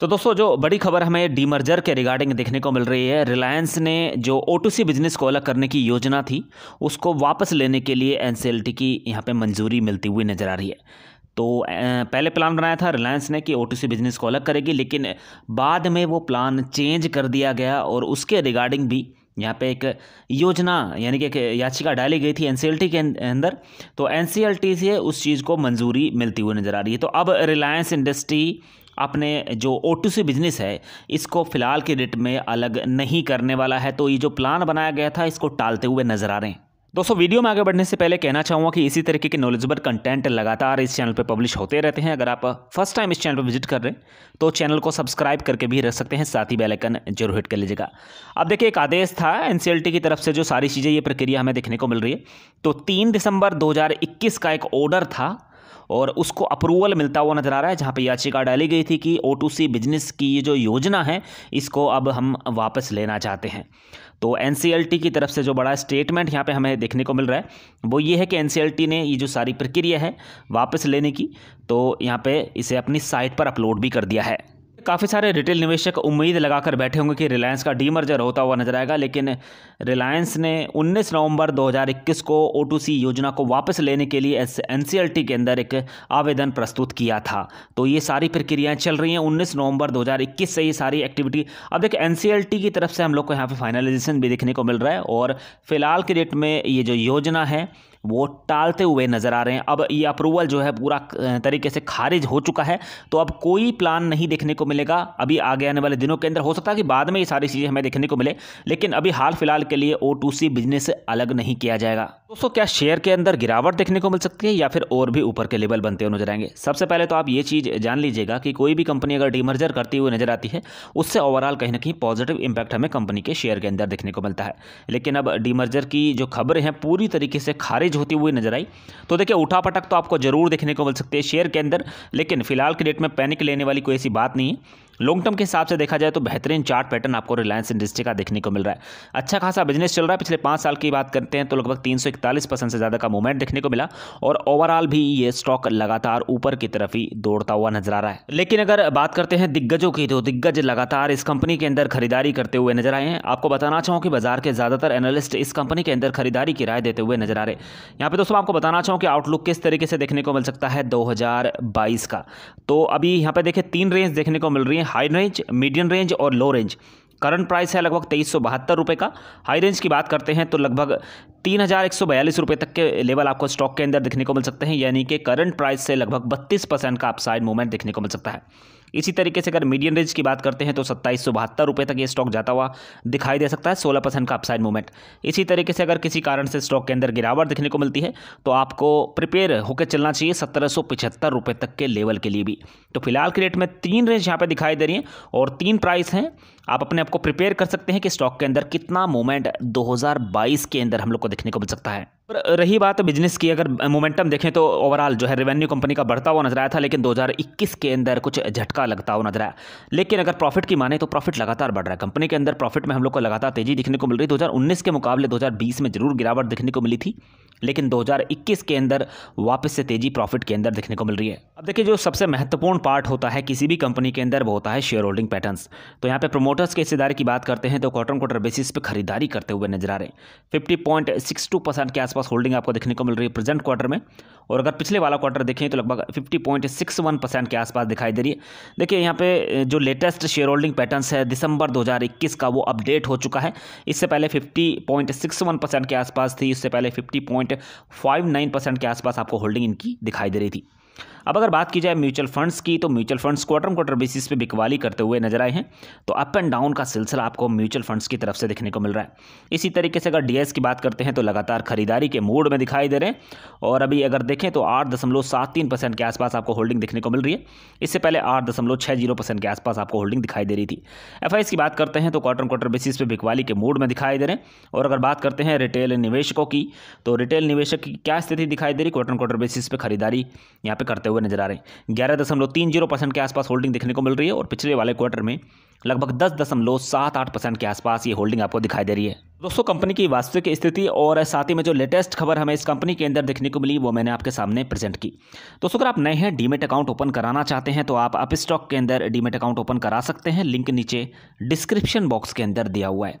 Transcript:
तो दोस्तों जो बड़ी खबर हमें डीमर्जर के रिगार्डिंग देखने को मिल रही है रिलायंस ने जो ओ बिजनेस को अलग करने की योजना थी उसको वापस लेने के लिए एन की यहाँ पर मंजूरी मिलती हुई नज़र आ रही है तो पहले प्लान बनाया था रिलायंस ने कि ओ बिजनेस को अलग करेगी लेकिन बाद में वो प्लान चेंज कर दिया गया और उसके रिगार्डिंग भी यहाँ पे एक योजना यानी कि एक याचिका डाली गई थी एन के अं-, अंदर तो एन से उस चीज़ को मंजूरी मिलती हुई नज़र आ रही है तो अब रिलायंस इंडस्ट्री अपने जो ओ टू सी बिज़नेस है इसको फ़िलहाल के डेट में अलग नहीं करने वाला है तो ये जो प्लान बनाया गया था इसको टालते हुए नज़र आ रहे हैं दोस्तों वीडियो में आगे बढ़ने से पहले कहना चाहूँगा कि इसी तरीके के नॉलेजेबल कंटेंट लगातार इस चैनल पर पब्लिश होते रहते हैं अगर आप फर्स्ट टाइम इस चैनल पर विजिट कर रहे हैं तो चैनल को सब्सक्राइब करके भी रख सकते हैं साथ ही बेलाइकन जरूर हिट कर लीजिएगा अब देखिए एक आदेश था एन की तरफ से जो सारी चीज़ें ये प्रक्रिया हमें देखने को मिल रही है तो तीन दिसंबर दो का एक ऑर्डर था और उसको अप्रूवल मिलता हुआ नजर आ रहा है जहाँ पर याचिका डाली गई थी कि ओ बिजनेस की ये जो योजना है इसको अब हम वापस लेना चाहते हैं तो एन की तरफ से जो बड़ा स्टेटमेंट यहाँ पे हमें देखने को मिल रहा है वो ये है कि एन ने ये जो सारी प्रक्रिया है वापस लेने की तो यहाँ पे इसे अपनी साइट पर अपलोड भी कर दिया है काफ़ी सारे रिटेल निवेशक उम्मीद लगाकर बैठे होंगे कि रिलायंस का डीमर्जर होता हुआ नजर आएगा लेकिन रिलायंस ने 19 नवंबर 2021 को ओ योजना को वापस लेने के लिए एस के अंदर एक आवेदन प्रस्तुत किया था तो ये सारी प्रक्रियाएं चल रही हैं 19 नवंबर 2021 से ये सारी एक्टिविटी अब देखिए एन की तरफ से हम लोग को यहाँ पर फाइनलाइजेशन भी देखने को मिल रहा है और फिलहाल के डेट में ये जो योजना है वो टालते हुए नज़र आ रहे हैं अब ये अप्रूवल जो है पूरा तरीके से खारिज हो चुका है तो अब कोई प्लान नहीं देखने को मिलेगा अभी आगे आने वाले दिनों के अंदर हो सकता है कि बाद में ये सारी चीज़ें हमें देखने को मिले लेकिन अभी हाल फिलहाल के लिए ओ बिजनेस अलग नहीं किया जाएगा दोस्तों क्या शेयर के अंदर गिरावट देखने को मिल सकती है या फिर और भी ऊपर के लेवल बनते हुए नजर आएंगे सबसे पहले तो आप ये चीज़ जान लीजिएगा कि कोई भी कंपनी अगर डीमर्जर करती हुई नजर आती है उससे ओवरऑल कहीं ना कहीं पॉजिटिव इंपैक्ट हमें कंपनी के शेयर के अंदर देखने को मिलता है लेकिन अब डीमर्जर की जो खबरें हैं पूरी तरीके से खारिज होती हुई नजर आई तो देखिए उठापटक तो आपको जरूर देखने को मिल सकती है शेयर के अंदर लेकिन फिलहाल के डेट में पैनिक लेने वाली कोई ऐसी बात नहीं है लॉन्ग टर्म के हिसाब से देखा जाए तो बेहतरीन चार्ट पैटर्न आपको रिलायंस इंडस्ट्री का देखने को मिल रहा है अच्छा खासा बिजनेस चल रहा है पिछले पांच साल की बात करते हैं तो लगभग तीन परसेंट से ज़्यादा का मूवमेंट देखने को मिला और ओवरऑल भी ये स्टॉक लगातार ऊपर की तरफ ही दौड़ता हुआ नजर आ रहा है लेकिन अगर बात करते हैं दिग्गजों की तो दिग्गज लगातार इस कंपनी के अंदर खरीदारी करते हुए नजर आए हैं आपको बताना चाहूँ कि बाजार के ज़्यादातर एनालिस्ट इस कंपनी के अंदर खरीदारी की राय देते हुए नजर आ रहे यहाँ पे दोस्तों आपको बताना चाहूँ कि आउटलुक किस तरीके से देखने को मिल सकता है दो का तो अभी यहाँ पे देखे तीन रेंज देखने को मिल रही है हाई रेंज मीडियम रेंज और लो रेंज करंट प्राइस है लगभग तेईस सौ बहत्तर का हाई रेंज की बात करते हैं तो लगभग तीन हज़ार एक सौ बयालीस रुपये तक के लेवल आपको स्टॉक के अंदर देखने को मिल सकते हैं यानी कि करंट प्राइस से लगभग बत्तीस परसेंट का अपसाइड मूवमेंट देखने को मिल सकता है इसी तरीके से अगर मीडियम रेंज की बात करते हैं तो सत्ताईस सौ बहत्तर रुपये तक ये स्टॉक जाता हुआ दिखाई दे सकता है सोलह परसेंट का अपसाइड मूवमेंट इसी तरीके से अगर किसी कारण से स्टॉक के अंदर गिरावट देखने को मिलती है तो आपको प्रिपेयर होकर चलना चाहिए सत्रह सौ पिछहत्तर रुपये तक के लेवल के लिए भी तो फिलहाल के रेट में तीन रेंज यहाँ पर दिखाई दे रही है और तीन प्राइस हैं आप अपने आप को प्रिपेयर कर सकते हैं कि स्टॉक के अंदर कितना मूवमेंट दो के अंदर हम लोग को देखने को मिल सकता है पर रही बात बिजनेस की अगर मोमेंटम देखें तो ओवरऑल जो है रेवेन्यू कंपनी का बढ़ता हुआ नजर आया था लेकिन 2021 के अंदर कुछ झटका लगता हुआ नजर आया लेकिन अगर प्रॉफिट की माने तो प्रॉफिट लगातार बढ़ रहा है कंपनी के अंदर प्रॉफिट में हम लोग को लगातार तेजी दिखने को मिल रही 2019 के मुकाबले दो में जरूर गिरावट देखने को मिली थी लेकिन 2021 के अंदर वापस से तेजी प्रॉफिट के अंदर देखने को मिल रही है अब देखिए जो सबसे महत्वपूर्ण पार्ट होता है किसी भी कंपनी के अंदर वो होता है शेयर होल्डिंग पैटर्न्स तो यहाँ पे प्रमोटर्स के हिस्सेदारी की बात करते हैं तो क्वार्टर क्वार्टर बेसिस पे खरीदारी करते हुए नजर आ रहे हैं फिफ्टी के आसपास आसपास होल्डिंग आपको देखने को मिल रही है प्रेजेंट क्वार्टर में और अगर पिछले वाला क्वार्टर देखें तो लगभग 50.61 परसेंट के आसपास दिखाई दे रही है देखिए यहाँ पे जो लेटेस्ट शेयर होल्डिंग पैटर्न है दिसंबर 2021 का वो अपडेट हो चुका है इससे पहले 50.61 परसेंट के आसपास थी इससे पहले 50.59 परसेंट के आसपास आपको होल्डिंग इनकी दिखाई दे रही थी अब अगर बात की जाए म्यूचुअल फंड्स की तो mutual funds quarter quarter basis पे बिकवाली करते हुए नजर आए हैं तो अप एंड डाउन का सिलसिला आपको म्यूचुअल फंड्स की तरफ से देखने को मिल रहा है इसी तरीके से अगर डीएस की बात करते हैं तो लगातार खरीदारी के मूड में दिखाई दे रहे हैं और अभी अगर देखें तो आठ के आसपास आपको होल्डिंग देखने को मिल रही है इससे पहले आठ के आसपास आपको होल्डिंग दिखाई दे रही थी एफ की बात करते हैं तो क्वार्टर क्वार्टर बेसिस पे बिकवाली के मूड में दिखाई दे रहे हैं और अगर बात करते हैं रिटेल निवेशकों की तो रिटेल निवेशक की क्या स्थिति दिखाई दे रही क्वार्टर क्वार्टर बेसिस पर खरीदारी यहाँ पर करते हुए नजर आ रहे हैं ग्यारह दशमलव तीन जीरो परसेंट के आसपास होल्डिंग देखने को मिल रही है और पिछले वाले क्वार्टर में लगभग दस दशमलव सात आठ परसेंट के आसपास ये होल्डिंग आपको दिखाई दे रही है दोस्तों कंपनी की वास्तविक स्थिति और साथ ही में जो लेटेस्ट खबर हमें इस कंपनी के अंदर देखने को मिली वो मैंने आपके सामने प्रेजेंट की दोस्तों अगर आप नए हैं डीमेट अकाउंट ओपन कराना चाहते हैं तो आप अपस्टॉक के अंदर डीमेट अकाउंट ओपन करा सकते हैं लिंक नीचे डिस्क्रिप्शन बॉक्स के अंदर दिया हुआ है